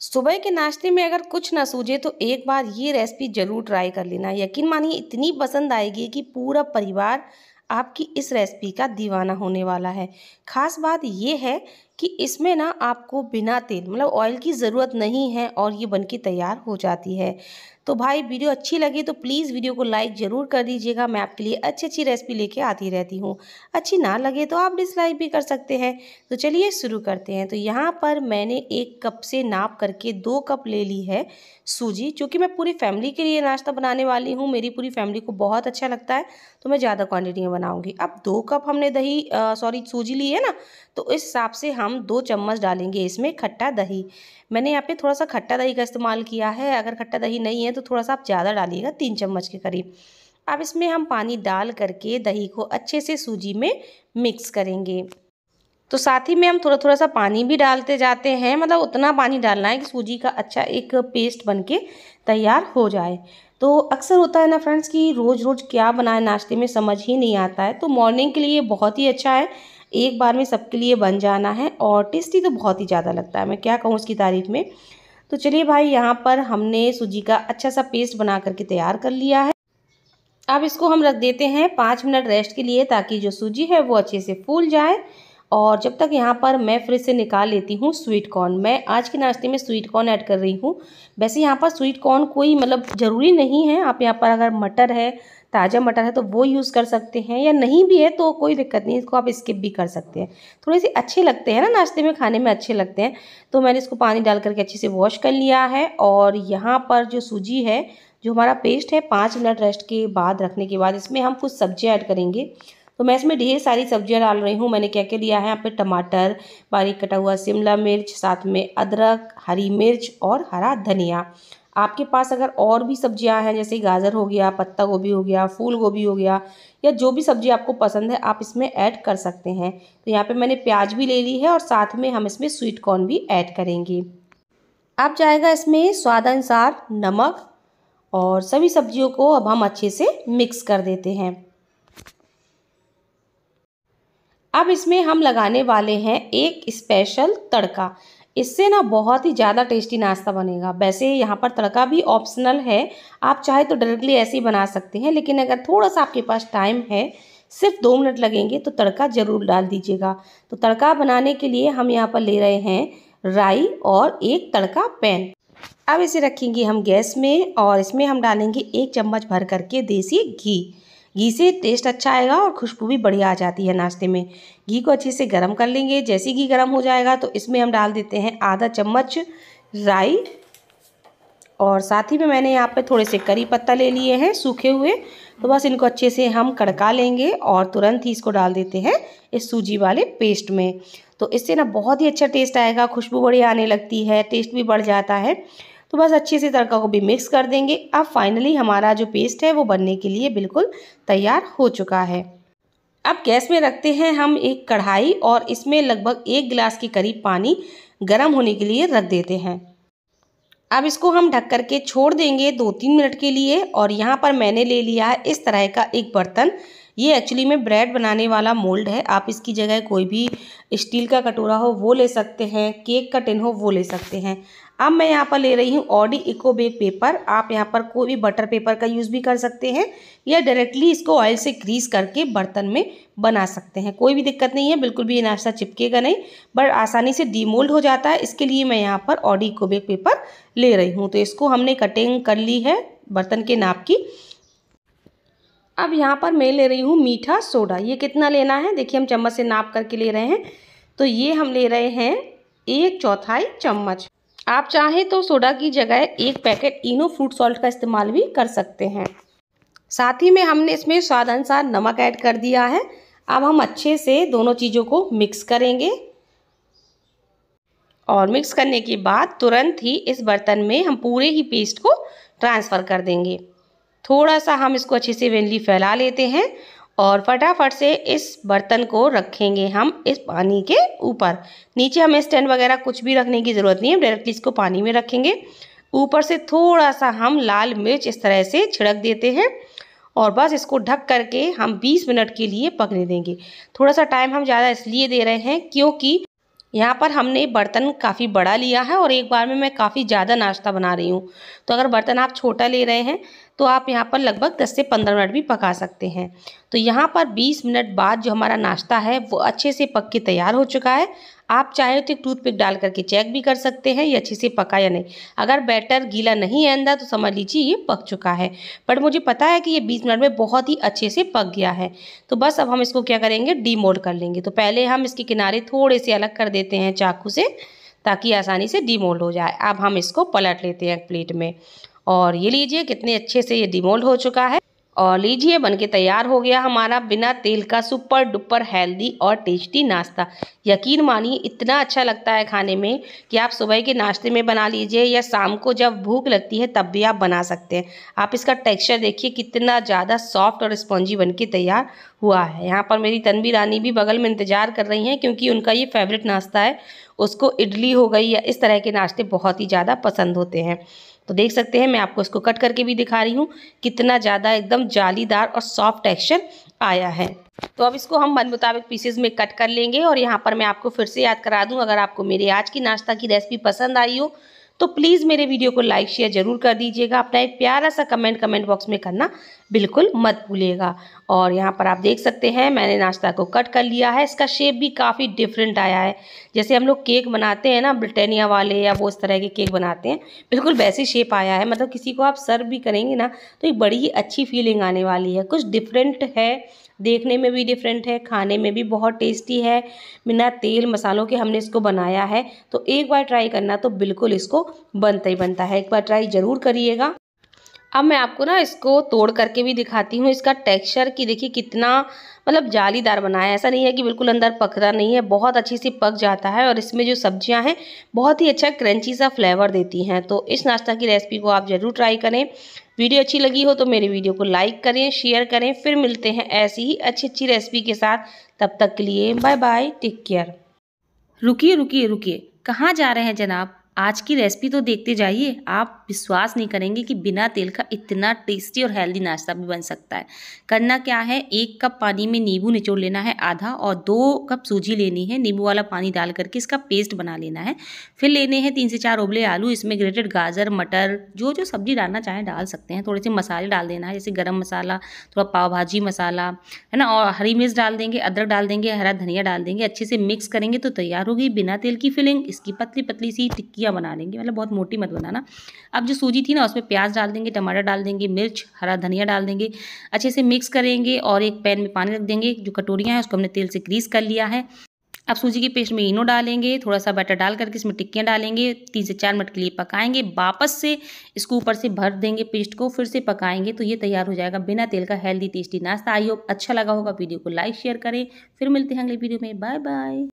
सुबह के नाश्ते में अगर कुछ ना सूझे तो एक बार ये रेसिपी ज़रूर ट्राई कर लेना यकीन मानिए इतनी पसंद आएगी कि पूरा परिवार आपकी इस रेसिपी का दीवाना होने वाला है ख़ास बात यह है कि इसमें ना आपको बिना तेल मतलब ऑयल की ज़रूरत नहीं है और ये बनके तैयार हो जाती है तो भाई वीडियो अच्छी लगी तो प्लीज़ वीडियो को लाइक ज़रूर कर दीजिएगा मैं आपके लिए अच्छी अच्छी रेसिपी लेके आती रहती हूँ अच्छी ना लगे तो आप डिसलाइक भी कर सकते हैं तो चलिए शुरू करते हैं तो यहाँ पर मैंने एक कप से नाप करके दो कप ले ली है सूजी क्योंकि मैं पूरी फैमिली के लिए नाश्ता बनाने वाली हूँ मेरी पूरी फैमिली को बहुत अच्छा लगता है तो मैं ज़्यादा क्वान्टिटी में बनाऊँगी अब दो कप हमने दही सॉरी सूजी ली है ना तो इस हिसाब से हम हम दो चम्मच डालेंगे इसमें खट्टा दही मैंने यहाँ पे थोड़ा सा खट्टा दही का इस्तेमाल किया है अगर खट्टा दही नहीं है तो थोड़ा सा आप ज़्यादा डालिएगा तीन चम्मच के करीब अब इसमें हम पानी डाल करके दही को अच्छे से सूजी में मिक्स करेंगे तो साथ ही में हम थोड़ा थोड़ा सा पानी भी डालते जाते हैं मतलब उतना पानी डालना है कि सूजी का अच्छा एक पेस्ट के तैयार हो जाए तो अक्सर होता है ना फ्रेंड्स कि रोज़ रोज़ क्या बनाए नाश्ते में समझ ही नहीं आता है तो मॉर्निंग के लिए बहुत ही अच्छा है एक बार में सबके लिए बन जाना है और टेस्टी तो बहुत ही ज़्यादा लगता है मैं क्या कहूँ उसकी तारीफ़ में तो चलिए भाई यहाँ पर हमने सूजी का अच्छा सा पेस्ट बना करके तैयार कर लिया है अब इसको हम रख देते हैं पाँच मिनट रेस्ट के लिए ताकि जो सूजी है वो अच्छे से फूल जाए और जब तक यहाँ पर मैं फ्रिज से निकाल लेती हूँ स्वीट कॉर्न मैं आज के नाश्ते में स्वीट कॉर्न ऐड कर रही हूँ वैसे यहाँ पर स्वीट कॉर्न कोई मतलब ज़रूरी नहीं है आप यहाँ पर अगर मटर है ताज़ा मटर है तो वो यूज़ कर सकते हैं या नहीं भी है तो कोई दिक्कत नहीं इसको आप स्किप भी कर सकते हैं थोड़े से अच्छे लगते हैं ना नाश्ते में खाने में अच्छे लगते हैं तो मैंने इसको पानी डाल करके अच्छे से वॉश कर लिया है और यहाँ पर जो सूजी है जो हमारा पेस्ट है पाँच मिनट रेस्ट के बाद रखने के बाद इसमें हम कुछ सब्जियाँ ऐड करेंगे तो मैं इसमें ढेर सारी सब्जियां डाल रही हूँ मैंने क्या क्या लिया है यहाँ पे टमाटर बारीक कटा हुआ शिमला मिर्च साथ में अदरक हरी मिर्च और हरा धनिया आपके पास अगर और भी सब्जियां हैं जैसे गाजर हो गया पत्ता गोभी हो गया फूल गोभी हो गया या जो भी सब्जी आपको पसंद है आप इसमें ऐड कर सकते हैं तो यहाँ पर मैंने प्याज भी ले ली है और साथ में हम इसमें स्वीट कॉर्न भी ऐड करेंगे आप जाएगा इसमें स्वादानुसार नमक और सभी सब्जियों को अब हम अच्छे से मिक्स कर देते हैं अब इसमें हम लगाने वाले हैं एक स्पेशल तड़का इससे ना बहुत ही ज़्यादा टेस्टी नाश्ता बनेगा वैसे यहाँ पर तड़का भी ऑप्शनल है आप चाहे तो डायरेक्टली ऐसे ही बना सकते हैं लेकिन अगर थोड़ा सा आपके पास टाइम है सिर्फ दो मिनट लगेंगे तो तड़का ज़रूर डाल दीजिएगा तो तड़का बनाने के लिए हम यहाँ पर ले रहे हैं राई और एक तड़का पैन अब इसे रखेंगे हम गैस में और इसमें हम डालेंगे एक चम्मच भर करके देसी घी घी से टेस्ट अच्छा आएगा और खुशबू भी बढ़िया आ जाती है नाश्ते में घी को अच्छे से गर्म कर लेंगे जैसे घी गर्म हो जाएगा तो इसमें हम डाल देते हैं आधा चम्मच राई और साथ ही में मैंने यहाँ पे थोड़े से करी पत्ता ले लिए हैं सूखे हुए तो बस इनको अच्छे से हम कड़का लेंगे और तुरंत ही इसको डाल देते हैं इस सूजी वाले पेस्ट में तो इससे ना बहुत ही अच्छा टेस्ट आएगा खुशबू बढ़िया आने लगती है टेस्ट भी बढ़ जाता है तो बस अच्छे से तड़का को भी मिक्स कर देंगे अब फाइनली हमारा जो पेस्ट है वो बनने के लिए बिल्कुल तैयार हो चुका है अब गैस में रखते हैं हम एक कढ़ाई और इसमें लगभग एक गिलास के करीब पानी गर्म होने के लिए रख देते हैं अब इसको हम ढक कर के छोड़ देंगे दो तीन मिनट के लिए और यहाँ पर मैंने ले लिया है इस तरह का एक बर्तन ये एक्चुअली में ब्रेड बनाने वाला मोल्ड है आप इसकी जगह कोई भी स्टील का कटोरा हो वो ले सकते हैं केक का टिन हो वो ले सकते हैं अब मैं यहाँ पर ले रही हूँ ऑडी इको बेक पेपर आप यहाँ पर कोई भी बटर पेपर का यूज़ भी कर सकते हैं या डायरेक्टली इसको ऑयल से ग्रीस करके बर्तन में बना सकते हैं कोई भी दिक्कत नहीं है बिल्कुल भी ये नाश्ता चिपकेगा नहीं बट आसानी से डीमोल्ड हो जाता है इसके लिए मैं यहाँ पर ऑडी इको बेक पेपर ले रही हूँ तो इसको हमने कटिंग कर ली है बर्तन के नाप की अब यहाँ पर मैं ले रही हूँ मीठा सोडा ये कितना लेना है देखिए हम चम्मच से नाप करके ले रहे हैं तो ये हम ले रहे हैं एक चौथाई चम्मच आप चाहें तो सोडा की जगह एक पैकेट इनो फ्रूट सॉल्ट का इस्तेमाल भी कर सकते हैं साथ ही में हमने इसमें स्वाद अनुसार नमक ऐड कर दिया है अब हम अच्छे से दोनों चीज़ों को मिक्स करेंगे और मिक्स करने के बाद तुरंत ही इस बर्तन में हम पूरे ही पेस्ट को ट्रांसफ़र कर देंगे थोड़ा सा हम इसको अच्छे से वेनली फैला लेते हैं और फटाफट से इस बर्तन को रखेंगे हम इस पानी के ऊपर नीचे हमें स्टैंड वगैरह कुछ भी रखने की ज़रूरत नहीं है डायरेक्टली इसको पानी में रखेंगे ऊपर से थोड़ा सा हम लाल मिर्च इस तरह से छिड़क देते हैं और बस इसको ढक करके हम 20 मिनट के लिए पकने देंगे थोड़ा सा टाइम हम ज़्यादा इसलिए दे रहे हैं क्योंकि यहाँ पर हमने बर्तन काफ़ी बड़ा लिया है और एक बार में मैं काफ़ी ज़्यादा नाश्ता बना रही हूँ तो अगर बर्तन आप छोटा ले रहे हैं तो आप यहाँ पर लगभग 10 से 15 मिनट भी पका सकते हैं तो यहाँ पर 20 मिनट बाद जो हमारा नाश्ता है वो अच्छे से पक के तैयार हो चुका है आप चाहे तो एक टूथपिक डाल करके चेक भी कर सकते हैं ये अच्छे से पका या नहीं अगर बैटर गीला नहीं है अंदर तो समझ लीजिए ये पक चुका है बट मुझे पता है कि ये बीस मिनट में बहुत ही अच्छे से पक गया है तो बस अब हम इसको क्या करेंगे डीमोल्ड कर लेंगे तो पहले हम इसके किनारे थोड़े से अलग कर देते हैं चाकू से ताकि आसानी से डीमोल्ड हो जाए अब हम इसको पलट लेते हैं एक प्लेट में और ये लीजिए कितने अच्छे से ये डिमोल्ड हो चुका है और लीजिए बनके तैयार हो गया हमारा बिना तेल का सुपर डुपर हेल्दी और टेस्टी नाश्ता यकीन मानिए इतना अच्छा लगता है खाने में कि आप सुबह के नाश्ते में बना लीजिए या शाम को जब भूख लगती है तब भी आप बना सकते हैं आप इसका टेक्सचर देखिए कितना ज़्यादा सॉफ्ट और स्पॉन्जी बन के तैयार हुआ है यहाँ पर मेरी तनवी रानी भी बगल में इंतज़ार कर रही हैं क्योंकि उनका ये फेवरेट नाश्ता है उसको इडली हो गई या इस तरह के नाश्ते बहुत ही ज़्यादा पसंद होते हैं तो देख सकते हैं मैं आपको इसको कट करके भी दिखा रही हूँ कितना ज़्यादा एकदम जालीदार और सॉफ्ट टेक्सचर आया है तो अब इसको हम मन मुताबिक पीसेज में कट कर लेंगे और यहाँ पर मैं आपको फिर से याद करा दूँ अगर आपको मेरे आज की नाश्ता की रेसिपी पसंद आई हो तो प्लीज़ मेरे वीडियो को लाइक शेयर ज़रूर कर दीजिएगा अपना एक प्यारा सा कमेंट कमेंट बॉक्स में करना बिल्कुल मत भूलिएगा और यहाँ पर आप देख सकते हैं मैंने नाश्ता को कट कर लिया है इसका शेप भी काफ़ी डिफरेंट आया है जैसे हम लोग केक बनाते हैं ना ब्रिटेनिया वाले या वो इस तरह के केक बनाते हैं बिल्कुल वैसे शेप आया है मतलब किसी को आप सर्व भी करेंगे ना तो एक बड़ी ही अच्छी फीलिंग आने वाली है कुछ डिफरेंट है देखने में भी डिफरेंट है खाने में भी बहुत टेस्टी है बिना तेल मसालों के हमने इसको बनाया है तो एक बार ट्राई करना तो बिल्कुल इसको बनता ही बनता है एक बार ट्राई ज़रूर करिएगा अब मैं आपको ना इसको तोड़ करके भी दिखाती हूँ इसका टेक्सचर कि देखिए कितना मतलब जालीदार बना है ऐसा नहीं है कि बिल्कुल अंदर पकता नहीं है बहुत अच्छी सी पक जाता है और इसमें जो सब्जियाँ हैं बहुत ही अच्छा क्रंची सा फ्लेवर देती हैं तो इस नाश्ता की रेसिपी को आप ज़रूर ट्राई करें वीडियो अच्छी लगी हो तो मेरे वीडियो को लाइक करें शेयर करें फिर मिलते हैं ऐसी ही अच्छी अच्छी रेसिपी के साथ तब तक के लिए बाय बाय टेक केयर रुकिए रुकिए रुकिए कहाँ जा रहे हैं जनाब आज की रेसिपी तो देखते जाइए आप विश्वास नहीं करेंगे कि बिना तेल का इतना टेस्टी और हेल्दी नाश्ता भी बन सकता है करना क्या है एक कप पानी में नींबू निचोड़ लेना है आधा और दो कप सूजी लेनी है नींबू वाला पानी डाल करके इसका पेस्ट बना लेना है फिर लेने हैं तीन से चार उबले आलू इसमें ग्रेटेड गाजर मटर जो जो सब्जी डालना चाहें डाल सकते हैं थोड़े से मसाले डाल देना है जैसे गर्म मसाला थोड़ा पाव भाजी मसाला है ना और हरी मिर्च डाल देंगे अदरक डाल देंगे हरा धनिया डाल देंगे अच्छे से मिक्स करेंगे तो तैयार होगी बिना तेल की फिलिंग इसकी पतली पतली सी टिक्की सब्जियाँ बना लेंगे मतलब बहुत मोटी मत बनाना अब जो सूजी थी ना उसमें प्याज डाल देंगे टमाटर डाल देंगे मिर्च हरा धनिया डाल देंगे अच्छे से मिक्स करेंगे और एक पैन में पानी रख देंगे जो कटोरियाँ हैं उसको हमने तेल से ग्रीस कर लिया है अब सूजी के पेस्ट में इनो डालेंगे थोड़ा सा बैटर डाल करके इसमें टिक्कियाँ डालेंगे तीन से चार मिनट के लिए पकाएंगे वापस से इसको ऊपर से भर देंगे पेस्ट को फिर से पकाएंगे तो ये तैयार हो जाएगा बिना तेल का हेल्दी टेस्टी नाश्ता आई होप अच्छा लगा होगा वीडियो को लाइक शेयर करें फिर मिलते हैं अगले वीडियो में बाय बाय